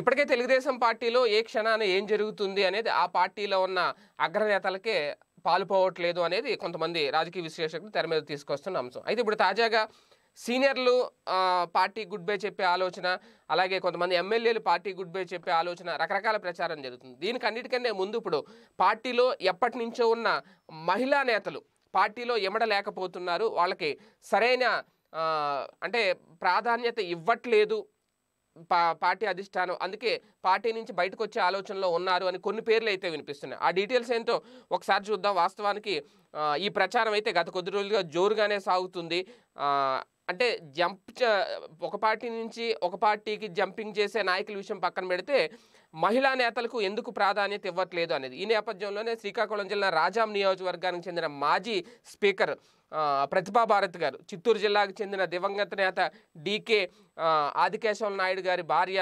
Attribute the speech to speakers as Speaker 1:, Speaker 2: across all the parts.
Speaker 1: ఇప్పటికే తెలుగుదేశం పార్టీలో ఏ క్షణాన ఏం జరుగుతుంది అనేది ఆ పార్టీలో ఉన్న అగ్రనేతలకే పాలుపోవట్లేదు అనేది కొంతమంది రాజకీయ విశ్లేషకులు తెర మీద తీసుకొస్తున్న అంశం అయితే ఇప్పుడు తాజాగా సీనియర్లు పార్టీ గుడ్ బై చెప్పే ఆలోచన అలాగే కొంతమంది ఎమ్మెల్యేలు పార్టీ గుడ్ బై చెప్పే ఆలోచన రకరకాల ప్రచారం జరుగుతుంది దీనికి అన్నిటికన్నా ముందు ఇప్పుడు పార్టీలో ఎప్పటి నుంచో ఉన్న మహిళా నేతలు పార్టీలో లేకపోతున్నారు వాళ్ళకి సరైన అంటే ప్రాధాన్యత ఇవ్వట్లేదు పా పార్టీ అధిష్టానం అందుకే పార్టీ నుంచి బయటకు వచ్చే ఆలోచనలో ఉన్నారు అని కొన్ని పేర్లు అయితే వినిపిస్తున్నాయి ఆ డీటెయిల్స్ ఏంటో ఒకసారి చూద్దాం వాస్తవానికి ఈ ప్రచారం అయితే గత కొద్ది రోజులుగా జోరుగానే సాగుతుంది అంటే జంప్ ఒక పార్టీ నుంచి ఒక పార్టీకి జంపింగ్ చేసే నాయకుల విషయం పక్కన పెడితే మహిళా నేతలకు ఎందుకు ప్రాధాన్యత ఇవ్వట్లేదు అనేది ఈ నేపథ్యంలోనే శ్రీకాకుళం జిల్లా రాజాం నియోజకవర్గానికి చెందిన మాజీ స్పీకర్ ప్రతిభా భారత్ గారు చిత్తూరు జిల్లాకు చెందిన దివంగత నేత డీకే ఆదికేశవ నాయుడు గారి భార్య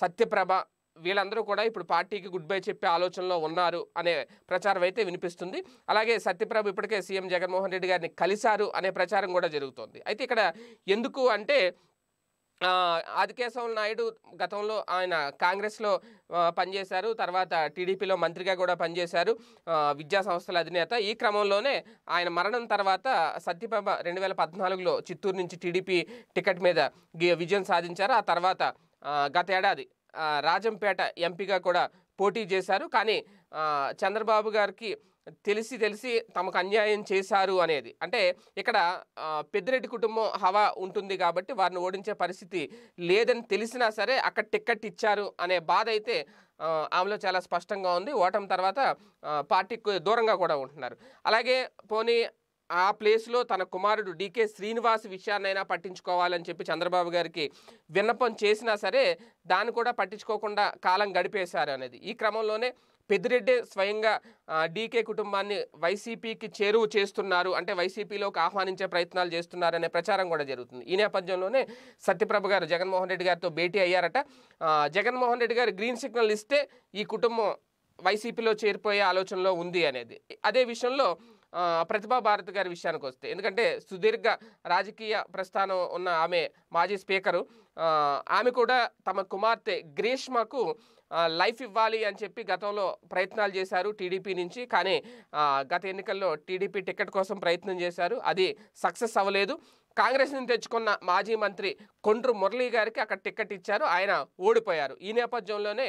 Speaker 1: సత్యప్రభ వీళ్ళందరూ కూడా ఇప్పుడు పార్టీకి గుడ్ బై చెప్పే ఆలోచనలో ఉన్నారు అనే ప్రచారం అయితే వినిపిస్తుంది అలాగే సత్యప్రభ ఇప్పటికే సీఎం జగన్మోహన్ రెడ్డి గారిని కలిశారు అనే ప్రచారం కూడా జరుగుతోంది అయితే ఇక్కడ ఎందుకు అంటే ఆదికేశవ నాయుడు గతంలో ఆయన కాంగ్రెస్లో పనిచేశారు తర్వాత టీడీపీలో మంత్రిగా కూడా పనిచేశారు విద్యా సంస్థల అధినేత ఈ క్రమంలోనే ఆయన మరణం తర్వాత సత్యబాబ రెండు వేల పద్నాలుగులో చిత్తూరు నుంచి టీడీపీ టికెట్ మీద విజయం సాధించారు ఆ తర్వాత గత ఏడాది రాజంపేట ఎంపీగా కూడా పోటీ చేశారు కానీ చంద్రబాబు గారికి తెలిసి తెలిసి తమకు అన్యాయం చేశారు అనేది అంటే ఇక్కడ పెద్దిరెడ్డి కుటుంబం హవా ఉంటుంది కాబట్టి వారిని ఓడించే పరిస్థితి లేదని తెలిసినా సరే అక్కడ టిక్కెట్ ఇచ్చారు అనే బాధ అయితే ఆమెలో చాలా స్పష్టంగా ఉంది ఓటం తర్వాత పార్టీకి దూరంగా కూడా ఉంటున్నారు అలాగే పోనీ ఆ ప్లేస్లో తన కుమారుడు డీకే శ్రీనివాస్ విషయాన్నైనా పట్టించుకోవాలని చెప్పి చంద్రబాబు గారికి విన్నపం చేసినా సరే దాన్ని కూడా పట్టించుకోకుండా కాలం గడిపేశారు అనేది ఈ క్రమంలోనే పెద్దిరెడ్డి స్వయంగా డీకే కుటుంబాన్ని వైసీపీకి చేరువు చేస్తున్నారు అంటే వైసీపీలోకి ఆహ్వానించే ప్రయత్నాలు చేస్తున్నారనే ప్రచారం కూడా జరుగుతుంది ఈ నేపథ్యంలోనే సత్యప్రభ గారు జగన్మోహన్ రెడ్డి గారితో భేటీ అయ్యారట జగన్మోహన్ రెడ్డి గారు గ్రీన్ సిగ్నల్ ఇస్తే ఈ కుటుంబం వైసీపీలో చేరిపోయే ఆలోచనలో ఉంది అనేది అదే విషయంలో ప్రతిభా భారతి గారి విషయానికి వస్తే ఎందుకంటే సుదీర్ఘ రాజకీయ ప్రస్థానం ఉన్న ఆమె మాజీ స్పీకరు ఆమె కూడా తమ కుమార్తె గ్రీష్మకు లైఫ్ ఇవ్వాలి అని చెప్పి గతంలో ప్రయత్నాలు చేశారు టీడీపీ నుంచి కానీ గత ఎన్నికల్లో టీడీపీ టికెట్ కోసం ప్రయత్నం చేశారు అది సక్సెస్ అవ్వలేదు కాంగ్రెస్ నుంచి తెచ్చుకున్న మాజీ మంత్రి కొండ్రు మురళీ గారికి అక్కడ టికెట్ ఇచ్చారు ఆయన ఓడిపోయారు ఈ నేపథ్యంలోనే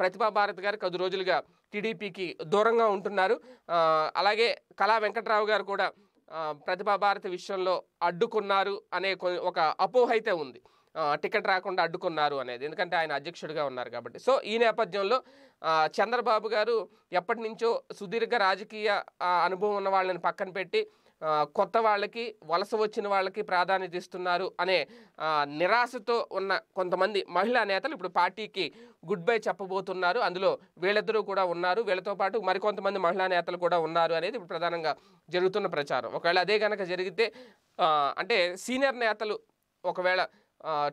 Speaker 1: ప్రతిభా భారత్ గారు కొద్ది రోజులుగా టీడీపీకి దూరంగా ఉంటున్నారు అలాగే కళా వెంకట్రావు గారు కూడా ప్రతిభా భారతి విషయంలో అడ్డుకున్నారు అనే ఒక అపోహ అయితే ఉంది టికెట్ రాకుండా అడ్డుకున్నారు అనేది ఎందుకంటే ఆయన అధ్యక్షుడిగా ఉన్నారు కాబట్టి సో ఈ నేపథ్యంలో చంద్రబాబు గారు ఎప్పటి నుంచో సుదీర్ఘ రాజకీయ అనుభవం ఉన్న వాళ్ళని పక్కన పెట్టి కొత్త వాళ్ళకి వలస వచ్చిన వాళ్ళకి ప్రాధాన్యత ఇస్తున్నారు అనే నిరాశతో ఉన్న కొంతమంది మహిళా నేతలు ఇప్పుడు పార్టీకి గుడ్ బై చెప్పబోతున్నారు అందులో వీళ్ళిద్దరూ కూడా ఉన్నారు వీళ్ళతో పాటు మరికొంతమంది మహిళా నేతలు కూడా ఉన్నారు అనేది ఇప్పుడు ప్రధానంగా జరుగుతున్న ప్రచారం ఒకవేళ అదే కనుక జరిగితే అంటే సీనియర్ నేతలు ఒకవేళ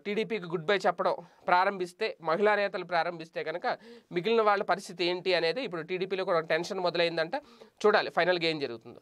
Speaker 1: టీడీపీకి గుడ్ బై చెప్పడం ప్రారంభిస్తే మహిళా నేతలు ప్రారంభిస్తే కనుక మిగిలిన వాళ్ళ పరిస్థితి ఏంటి అనేది ఇప్పుడు టీడీపీలో కూడా టెన్షన్ మొదలైందంట చూడాలి ఫైనల్గా ఏం జరుగుతుందో